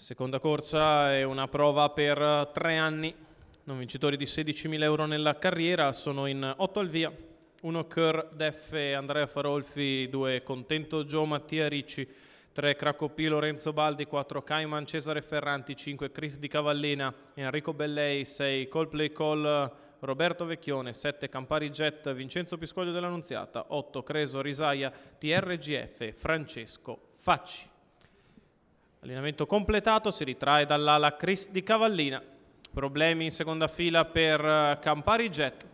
Seconda corsa è una prova per tre anni, non vincitori di 16.000 euro nella carriera, sono in otto al via, Uno Kerr, Def e Andrea Farolfi, due Contento Gio Mattia Ricci, tre Cracopì Lorenzo Baldi, quattro Cayman, Cesare Ferranti, cinque Chris Di Cavallina, Enrico Bellei, sei Coldplay Call Roberto Vecchione, sette Campari Jet, Vincenzo Piscoglio dell'Annunziata, otto Creso Risaia, TRGF, Francesco Facci. Allenamento completato, si ritrae dall'ala Chris di Cavallina. Problemi in seconda fila per eh, Campari Jet.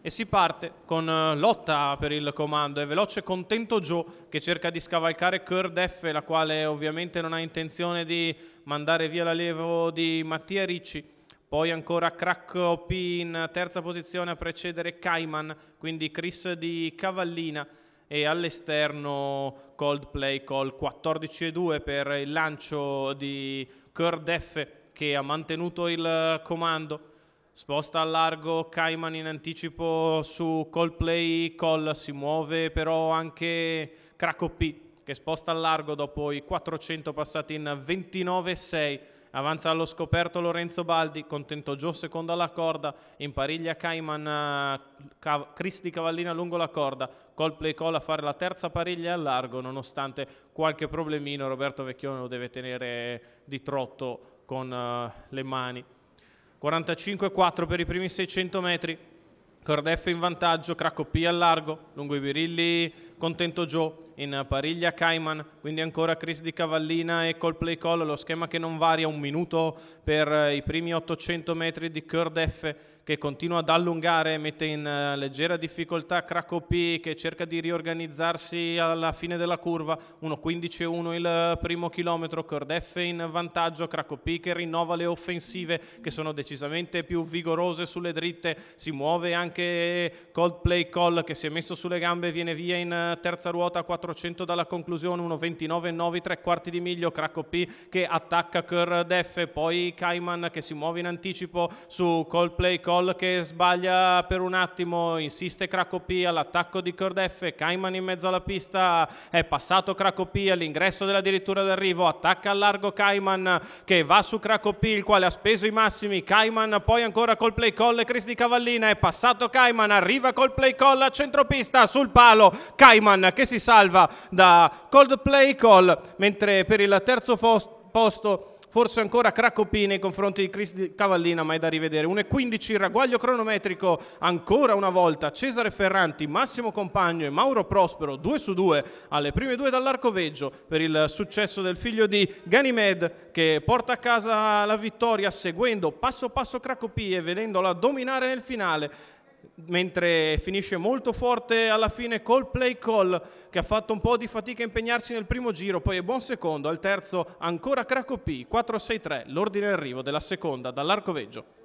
E si parte con eh, lotta per il comando. È veloce e contento Joe che cerca di scavalcare Curdef, la quale ovviamente non ha intenzione di mandare via l'allievo di Mattia Ricci. Poi ancora Crack OP in terza posizione a precedere Cayman, quindi Chris di Cavallina e all'esterno Coldplay col 14-2 per il lancio di Kurdef che ha mantenuto il comando. Sposta al largo Kaiman in anticipo su Coldplay Col si muove però anche P che sposta al largo dopo i 400 passati in 29-6 avanza allo scoperto Lorenzo Baldi, contento Gio secondo alla corda, impariglia Caiman, eh, Cav- Cristi Cavallina lungo la corda, col play call a fare la terza pariglia al largo, nonostante qualche problemino Roberto Vecchione lo deve tenere di trotto con uh, le mani. 45-4 per i primi 600 metri. Cordef in vantaggio, Cracco P al largo, lungo i birilli, contento Joe, in pariglia Cayman, quindi ancora Chris di Cavallina e col play call, lo schema che non varia, un minuto per eh, i primi 800 metri di Cordef che continua ad allungare, mette in eh, leggera difficoltà Cracco P che cerca di riorganizzarsi alla fine della curva, 1.15-1 il primo chilometro, Cordef in vantaggio, Cracco P che rinnova le offensive che sono decisamente più vigorose sulle dritte, si muove anche anche Coldplay Call che si è messo sulle gambe viene via in eh, terza ruota 400 dalla conclusione, 1.29.9 tre quarti di miglio, Cracco P che attacca Kerr Def, poi Cayman che si muove in anticipo su Coldplay Call che sbaglia per un attimo, insiste Cracco P all'attacco di Kerr Def, Kaiman in mezzo alla pista, è passato Cracco P all'ingresso della dirittura d'arrivo, attacca al largo Cayman che va su Cracco P il quale ha speso i massimi, Cayman poi ancora Coldplay Call e Chris di Cavallina è passato passato Kaiman, arriva col play call a centropista sul palo, Kaiman che si salva da cold play call, mentre per il terzo posto forse ancora Cracopini nei confronti di Chris Cavallina, ma è da rivedere. 1.15 ragguaglio cronometrico ancora una volta. Cesare Ferranti, Massimo Compagno e Mauro Prospero 2 su 2 alle prime due dall'arcoveggio per il successo del figlio di Ganimed che porta a casa la vittoria seguendo passo passo Cracopì e vedendola dominare nel finale mentre finisce molto forte alla fine col play call che ha fatto un po' di fatica a impegnarsi nel primo giro, poi è buon secondo, al terzo ancora Cracopì, 4-6-3, l'ordine d'arrivo della seconda dall'Arcoveggio.